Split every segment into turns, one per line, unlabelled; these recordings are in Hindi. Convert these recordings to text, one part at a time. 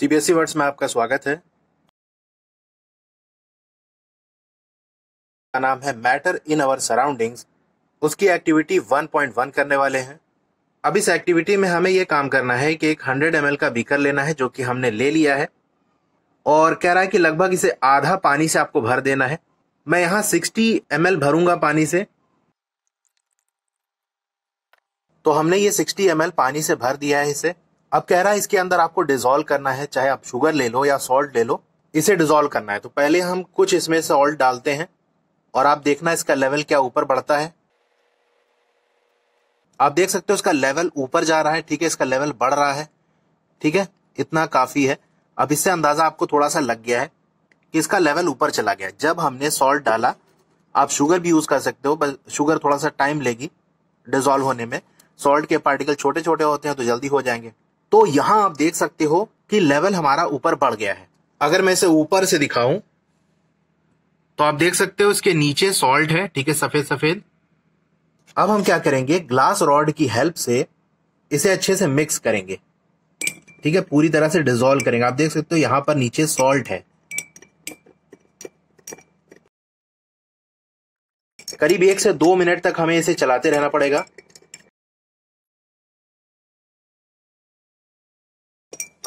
सीबीएसई वर्ड्स e में आपका स्वागत है का नाम है मैटर इन अवर सराउंडिंग्स उसकी एक्टिविटी 1.1 करने वाले हैं अब इस एक्टिविटी में हमें यह काम करना है कि एक 100 एम का बीकर लेना है जो कि हमने ले लिया है और कह रहा है कि लगभग इसे आधा पानी से आपको भर देना है मैं यहाँ 60 एम भरूंगा पानी से तो हमने ये 60 एम पानी से भर दिया है इसे अब कह रहा है इसके अंदर आपको डिजोल्व करना है चाहे आप शुगर ले लो या सॉल्ट ले लो इसे डिजोल्व करना है तो पहले हम कुछ इसमें सॉल्ट डालते हैं और आप देखना इसका लेवल क्या ऊपर बढ़ता है आप देख सकते हो इसका लेवल ऊपर जा रहा है ठीक है इसका लेवल बढ़ रहा है ठीक है इतना काफी है अब इससे अंदाजा आपको थोड़ा सा लग गया है कि इसका लेवल ऊपर चला गया जब हमने सॉल्ट डाला आप शुगर भी यूज कर सकते हो बस शुगर थोड़ा सा टाइम लेगी डिजोल्व होने में सॉल्ट के पार्टिकल छोटे छोटे होते हैं तो जल्दी हो जाएंगे तो यहां आप देख सकते हो कि लेवल हमारा ऊपर बढ़ गया है अगर मैं इसे ऊपर से दिखाऊं तो आप देख सकते हो इसके नीचे सॉल्ट है ठीक है सफेद सफेद अब हम क्या करेंगे ग्लास रॉड की हेल्प से इसे अच्छे से मिक्स करेंगे ठीक है पूरी तरह से डिजोल्व करेंगे आप देख सकते हो यहां पर नीचे सॉल्ट है करीब एक से दो मिनट तक हमें इसे चलाते रहना पड़ेगा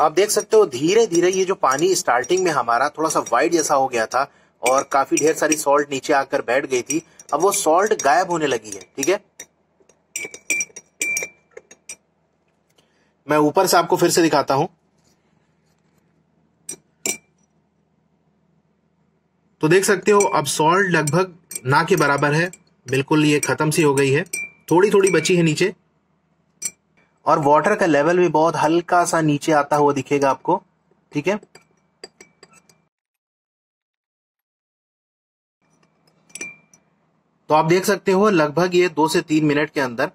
आप देख सकते हो धीरे धीरे ये जो पानी स्टार्टिंग में हमारा थोड़ा सा वाइड जैसा हो गया था और काफी ढेर सारी सॉल्ट नीचे आकर बैठ गई थी अब वो सॉल्ट गायब होने लगी है ठीक है मैं ऊपर से आपको फिर से दिखाता हूं तो देख सकते हो अब सॉल्ट लगभग ना के बराबर है बिल्कुल ये खत्म सी हो गई है थोड़ी थोड़ी बची है नीचे और वाटर का लेवल भी बहुत हल्का सा नीचे आता हुआ दिखेगा आपको ठीक है तो आप देख सकते हो लगभग ये दो से तीन मिनट के अंदर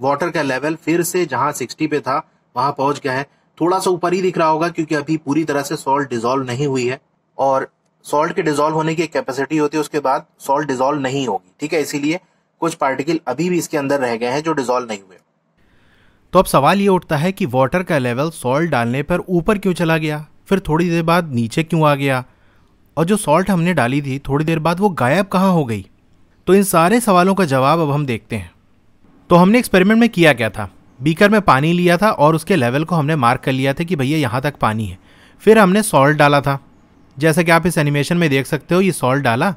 वाटर का लेवल फिर से जहां 60 पे था वहां पहुंच गया है थोड़ा सा ऊपर ही दिख रहा होगा क्योंकि अभी पूरी तरह से सॉल्ट डिजोल्व नहीं हुई है और सॉल्ट के डिजोल्व होने की कैपेसिटी होती है उसके बाद सॉल्ट डिजोल्व नहीं होगी ठीक है इसीलिए कुछ पार्टिकल अभी भी इसके अंदर रह गए हैं जो डिजोल्व नहीं हुए तो अब सवाल ये उठता है कि वाटर का लेवल सॉल्ट डालने पर ऊपर क्यों चला गया फिर थोड़ी देर बाद नीचे क्यों आ गया और जो सॉल्ट हमने डाली थी थोड़ी देर बाद वो गायब कहाँ हो गई तो इन सारे सवालों का जवाब अब हम देखते हैं तो हमने एक्सपेरिमेंट में किया क्या था बीकर में पानी लिया था और उसके लेवल को हमने मार्क कर लिया था कि भैया यहाँ तक पानी है फिर हमने सॉल्ट डाला था जैसा कि आप इस एनिमेशन में देख सकते हो ये सॉल्ट डाला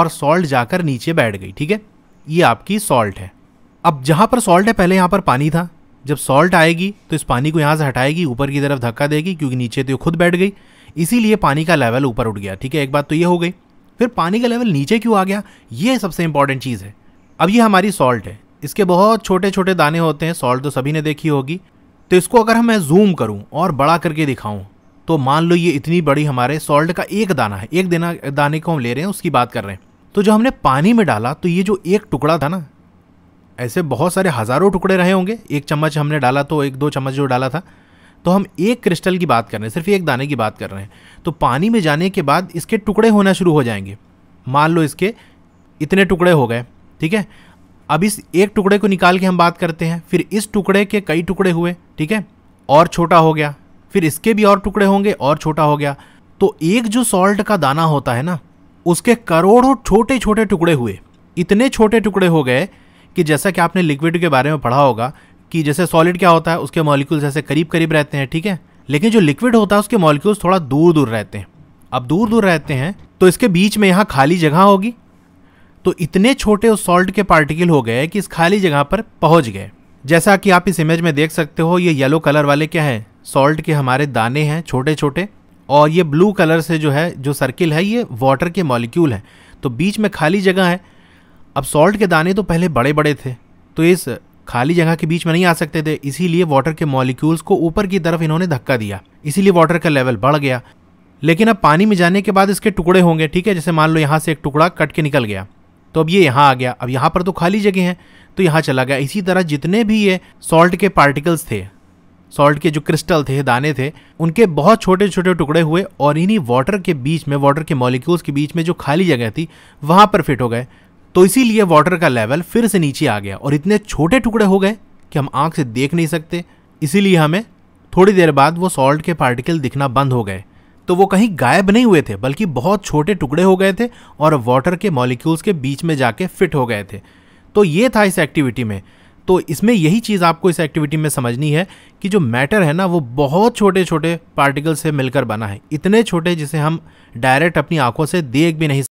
और सॉल्ट जाकर नीचे बैठ गई ठीक है ये आपकी सॉल्ट है अब जहाँ पर सॉल्ट है पहले यहाँ पर पानी था जब सॉल्ट आएगी तो इस पानी को यहाँ से हटाएगी ऊपर की तरफ धक्का देगी क्योंकि नीचे तो खुद बैठ गई इसीलिए पानी का लेवल ऊपर उठ गया ठीक है एक बात तो ये हो गई फिर पानी का लेवल नीचे क्यों आ गया ये सबसे इंपॉर्टेंट चीज़ है अब ये हमारी सॉल्ट है इसके बहुत छोटे छोटे दाने होते हैं सॉल्ट तो सभी ने देखी होगी तो इसको अगर मैं जूम करूँ और बड़ा करके दिखाऊँ तो मान लो ये इतनी बड़ी हमारे सॉल्ट का एक दाना है एक दाना दाने को हम ले रहे हैं उसकी बात कर रहे हैं तो जो हमने पानी में डाला तो ये जो एक टुकड़ा था ना ऐसे बहुत सारे हज़ारों टुकड़े रहे होंगे एक चम्मच हमने डाला तो एक दो चम्मच जो डाला था तो हम एक क्रिस्टल की बात कर रहे हैं सिर्फ एक दाने की बात कर रहे हैं तो पानी में जाने के बाद इसके टुकड़े होना शुरू हो जाएंगे मान लो इसके इतने टुकड़े हो गए ठीक है अब इस एक टुकड़े को निकाल के हम बात करते हैं फिर इस टुकड़े के कई टुकड़े हुए ठीक है और छोटा हो गया फिर इसके भी और टुकड़े होंगे और छोटा हो गया तो एक जो सॉल्ट का दाना होता है ना उसके करोड़ों छोटे छोटे टुकड़े हुए इतने छोटे टुकड़े हो गए कि जैसा कि आपने लिक्विड के बारे में पढ़ा होगा कि जैसे सॉलिड क्या होता है उसके मॉलिक्यूल्स ऐसे करीब करीब रहते हैं ठीक है लेकिन जो लिक्विड होता है उसके मॉलिक्यूल्स थोड़ा दूर दूर रहते हैं अब दूर दूर रहते हैं तो इसके बीच में यहाँ खाली जगह होगी तो इतने छोटे उस सॉल्ट के पार्टिकल हो गए कि इस खाली जगह पर पहुँच गए जैसा कि आप इस इमेज में देख सकते हो ये येलो कलर वाले क्या हैं सॉल्ट के हमारे दाने हैं छोटे छोटे और ये ब्लू कलर से जो है जो सर्किल है ये वाटर के मॉलिक्यूल हैं तो बीच में खाली जगह है अब सॉल्ट के दाने तो पहले बड़े बड़े थे तो इस खाली जगह के बीच में नहीं आ सकते थे इसीलिए वाटर के मॉलिक्यूल्स को ऊपर की तरफ इन्होंने धक्का दिया इसीलिए वाटर का लेवल बढ़ गया लेकिन अब पानी में जाने के बाद इसके टुकड़े होंगे ठीक है जैसे मान लो यहाँ से एक टुकड़ा कट के निकल गया तो अब ये यहाँ आ गया अब यहाँ पर तो खाली जगह है तो यहाँ चला गया इसी तरह जितने भी ये सॉल्ट के पार्टिकल्स थे सॉल्ट के जो क्रिस्टल थे दाने थे उनके बहुत छोटे छोटे टुकड़े हुए और इन्हीं वाटर के बीच में वाटर के मॉलिक्यूल्स के बीच में जो खाली जगह थी वहाँ पर फिट हो गए तो इसीलिए वाटर का लेवल फिर से नीचे आ गया और इतने छोटे टुकड़े हो गए कि हम आँख से देख नहीं सकते इसीलिए हमें थोड़ी देर बाद वो सॉल्ट के पार्टिकल दिखना बंद हो गए तो वो कहीं गायब नहीं हुए थे बल्कि बहुत छोटे टुकड़े हो गए थे और वाटर के मॉलिक्यूल्स के बीच में जाके फिट हो गए थे तो ये था इस एक्टिविटी में तो इसमें यही चीज़ आपको इस एक्टिविटी में समझनी है कि जो मैटर है ना वो बहुत छोटे छोटे पार्टिकल से मिलकर बना है इतने छोटे जिसे हम डायरेक्ट अपनी आंखों से देख भी नहीं